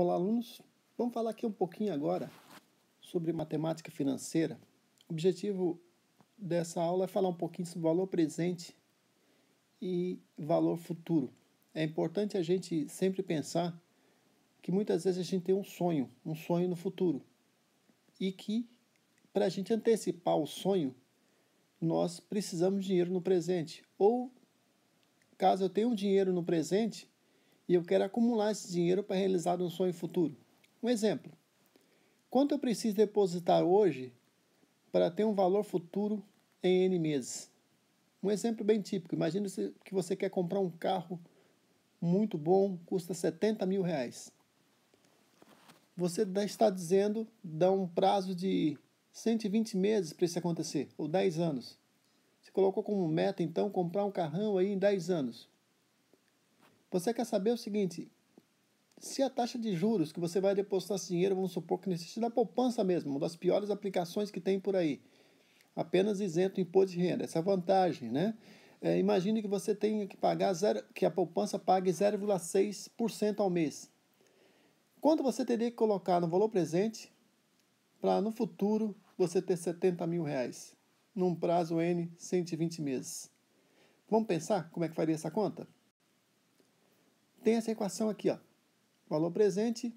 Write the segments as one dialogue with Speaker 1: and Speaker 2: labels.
Speaker 1: Olá, alunos. Vamos falar aqui um pouquinho agora sobre matemática financeira. O objetivo dessa aula é falar um pouquinho sobre valor presente e valor futuro. É importante a gente sempre pensar que muitas vezes a gente tem um sonho, um sonho no futuro, e que para a gente antecipar o sonho, nós precisamos de dinheiro no presente. Ou caso eu tenha um dinheiro no presente, e eu quero acumular esse dinheiro para realizar um sonho futuro. Um exemplo: quanto eu preciso depositar hoje para ter um valor futuro em N meses? Um exemplo bem típico: imagina que você quer comprar um carro muito bom, custa 70 mil reais. Você está dizendo, dá um prazo de 120 meses para isso acontecer, ou 10 anos. Você colocou como meta, então, comprar um carrão aí em 10 anos. Você quer saber o seguinte: se a taxa de juros que você vai depositar esse dinheiro, vamos supor que necessite da poupança mesmo, uma das piores aplicações que tem por aí, apenas isento o imposto de renda, essa é vantagem, né? É, imagine que você tenha que pagar zero, que a poupança pague 0,6% ao mês. Quanto você teria que colocar no valor presente para no futuro você ter 70 mil reais num prazo N 120 meses? Vamos pensar como é que faria essa conta? tem essa equação aqui, ó. Valor presente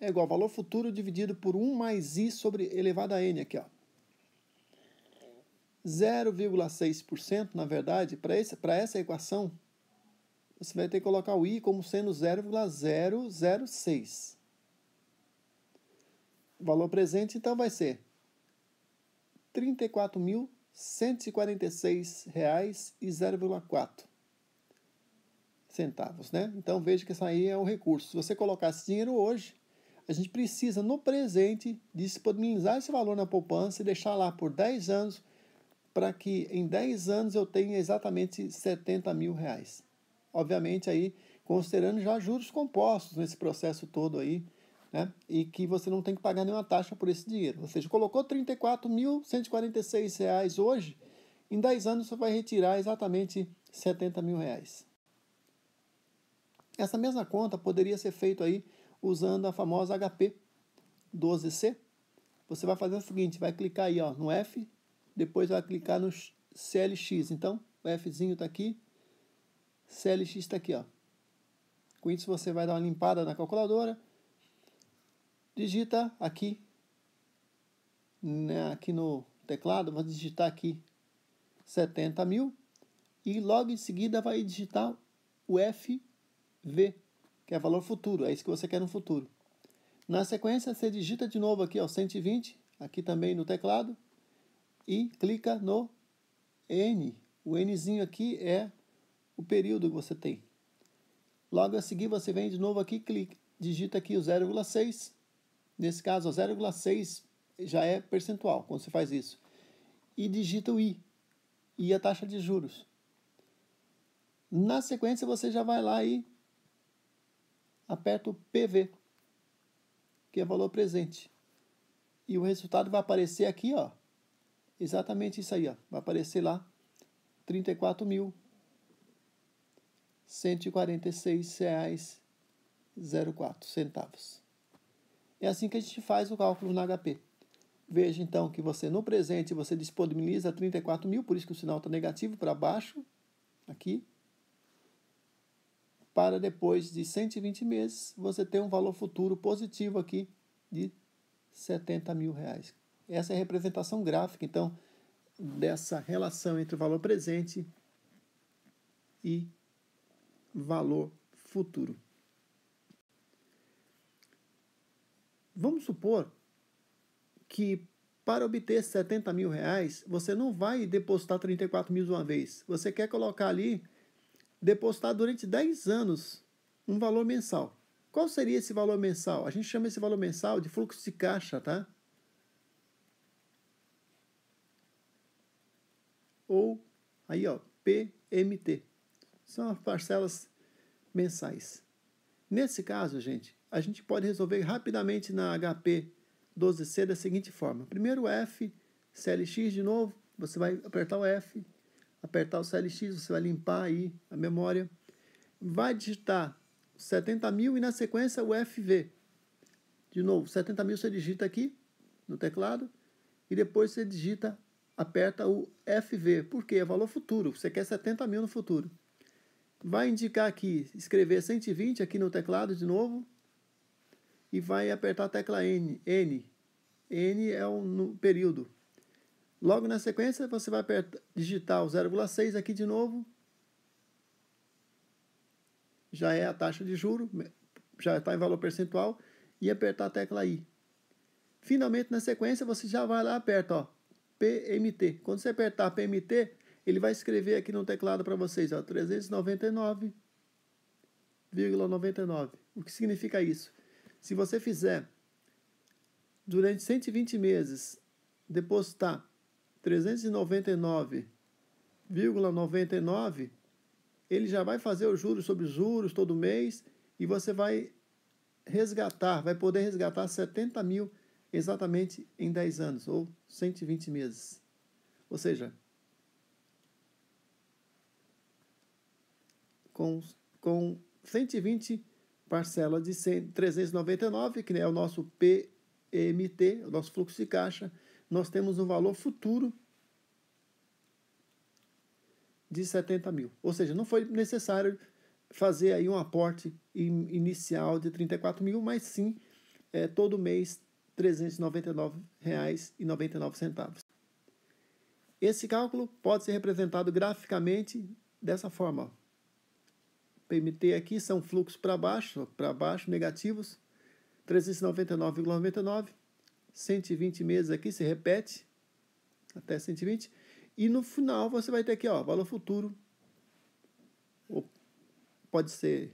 Speaker 1: é igual ao valor futuro dividido por 1 mais i sobre elevado a n aqui, ó. 0,6%, na verdade, para essa equação, você vai ter que colocar o i como sendo 0,006. O valor presente, então, vai ser R$ 34.146,04 centavos, né? Então veja que isso aí é um recurso. Se você colocar esse dinheiro hoje, a gente precisa no presente disponibilizar esse valor na poupança e deixar lá por 10 anos para que em 10 anos eu tenha exatamente 70 mil reais. Obviamente aí considerando já juros compostos nesse processo todo aí, né? E que você não tem que pagar nenhuma taxa por esse dinheiro. Ou seja, colocou 34.146 reais hoje, em 10 anos você vai retirar exatamente 70 mil reais. Essa mesma conta poderia ser feita aí usando a famosa HP 12C. Você vai fazer o seguinte, vai clicar aí ó, no F, depois vai clicar no CLX. Então, o Fzinho está aqui, CLX está aqui. Ó. Com isso você vai dar uma limpada na calculadora, digita aqui, né, aqui no teclado, vai digitar aqui 70 mil, e logo em seguida vai digitar o F V, que é valor futuro, é isso que você quer no futuro. Na sequência, você digita de novo aqui, ó, 120, aqui também no teclado, e clica no N. O Nzinho aqui é o período que você tem. Logo a seguir, você vem de novo aqui, clica, digita aqui o 0,6. Nesse caso, 0,6 já é percentual, quando você faz isso. E digita o I, e é a taxa de juros. Na sequência, você já vai lá e aperto PV, que é valor presente. E o resultado vai aparecer aqui, ó. Exatamente isso aí, ó. Vai aparecer lá 34.146 reais 04 centavos. É assim que a gente faz o cálculo na HP. Veja então que você no presente você disponibiliza 34 mil, por isso que o sinal está negativo para baixo aqui para depois de 120 meses você ter um valor futuro positivo aqui de 70 mil reais. Essa é a representação gráfica, então, dessa relação entre o valor presente e valor futuro. Vamos supor que para obter 70 mil reais, você não vai depositar 34 mil de uma vez. Você quer colocar ali depositar durante 10 anos um valor mensal. Qual seria esse valor mensal? A gente chama esse valor mensal de fluxo de caixa, tá? Ou aí, ó, PMT. São as parcelas mensais. Nesse caso, gente, a gente pode resolver rapidamente na HP 12C da seguinte forma. Primeiro F, CLX de novo, você vai apertar o F, apertar o CLX, você vai limpar aí a memória, vai digitar 70 mil e na sequência o FV. De novo, 70 mil você digita aqui no teclado e depois você digita, aperta o FV, porque é valor futuro, você quer 70 mil no futuro. Vai indicar aqui, escrever 120 aqui no teclado de novo e vai apertar a tecla N. N, N é o período. Logo na sequência, você vai digitar o 0,6 aqui de novo. Já é a taxa de juro, já está em valor percentual, e apertar a tecla I. Finalmente, na sequência, você já vai lá e aperta ó, PMT. Quando você apertar PMT, ele vai escrever aqui no teclado para vocês, 399,99. O que significa isso? Se você fizer durante 120 meses, depositar 399,99, ele já vai fazer os juros sobre juros todo mês e você vai resgatar, vai poder resgatar 70 mil exatamente em 10 anos ou 120 meses. Ou seja, com, com 120 parcelas de 100, 399, que é o nosso PMT, o nosso fluxo de caixa, nós temos um valor futuro de 70 mil. Ou seja, não foi necessário fazer aí um aporte inicial de 34 mil, mas sim é, todo mês R$ 399,99. Esse cálculo pode ser representado graficamente dessa forma. PMT aqui são fluxos para baixo, para baixo negativos, 399,99 120 meses aqui, se repete até 120. E no final você vai ter aqui, ó, valor futuro. Ou pode ser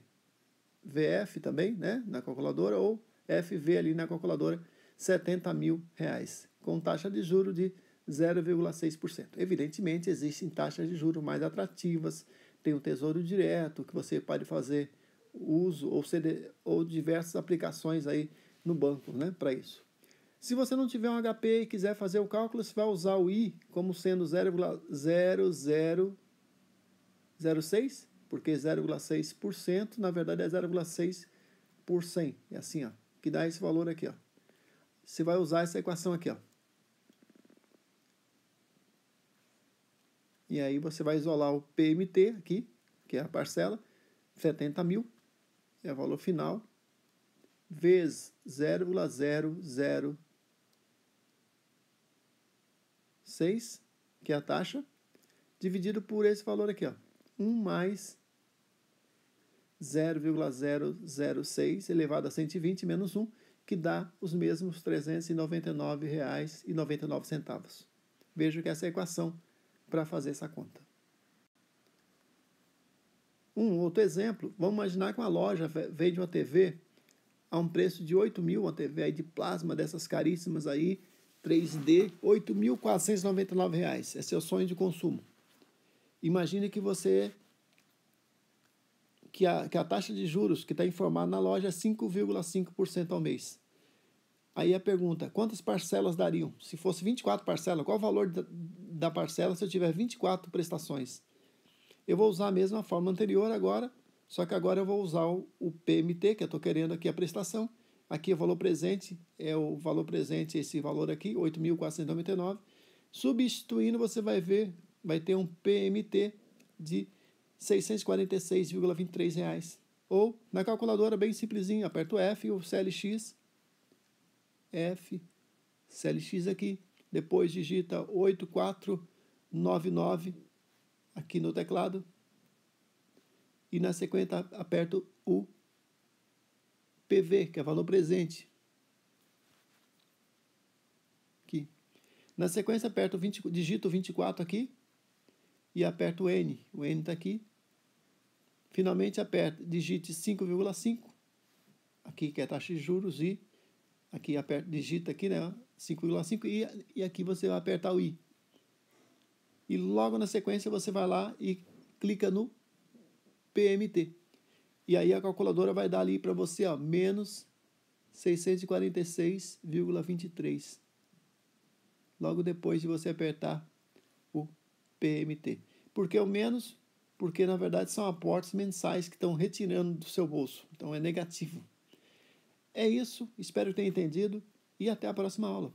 Speaker 1: VF também, né, na calculadora, ou FV ali na calculadora, 70 mil reais, com taxa de juro de 0,6%. Evidentemente, existem taxas de juro mais atrativas, tem o Tesouro Direto, que você pode fazer uso ou, CD, ou diversas aplicações aí no banco, né, para isso. Se você não tiver um HP e quiser fazer o cálculo, você vai usar o I como sendo 0,0006, porque 0,6% na verdade é 0,6 por 100. É assim, ó, que dá esse valor aqui. Ó. Você vai usar essa equação aqui. Ó. E aí você vai isolar o PMT aqui, que é a parcela, 70 mil, é o valor final, vezes 0,00 6, que é a taxa, dividido por esse valor aqui, ó, 1 mais 0,006 elevado a 120 menos 1, que dá os mesmos R$ 399,99. Vejo que essa é a equação para fazer essa conta. Um outro exemplo, vamos imaginar que uma loja vende uma TV a um preço de 8 mil, uma TV aí de plasma dessas caríssimas aí, 3D, R$ 8.499. É seu sonho de consumo. Imagine que você que a, que a taxa de juros que está informada na loja é 5,5% ao mês. Aí a pergunta, quantas parcelas dariam? Se fosse 24 parcelas, qual o valor da, da parcela se eu tiver 24 prestações? Eu vou usar a mesma forma anterior agora, só que agora eu vou usar o, o PMT, que eu estou querendo aqui a prestação, Aqui é o valor presente é o valor presente, esse valor aqui, 8.499. Substituindo, você vai ver, vai ter um PMT de R$ 646,23. Ou, na calculadora, bem simplesinho, aperto F, o CLX, F, CLX aqui. Depois digita 8499 aqui no teclado. E na sequência aperto U PV, que é valor presente. Aqui. Na sequência, aperto 20, digito 24 aqui e aperto N. O N está aqui. Finalmente, aperto, digite 5,5 aqui que é taxa de juros e aqui aperta, digita aqui, né, 5,5 e, e aqui você vai apertar o i. E logo na sequência você vai lá e clica no PMT. E aí a calculadora vai dar ali para você, ó, menos 646,23. Logo depois de você apertar o PMT. Por que é o menos? Porque na verdade são aportes mensais que estão retirando do seu bolso. Então é negativo. É isso, espero que tenha entendido e até a próxima aula.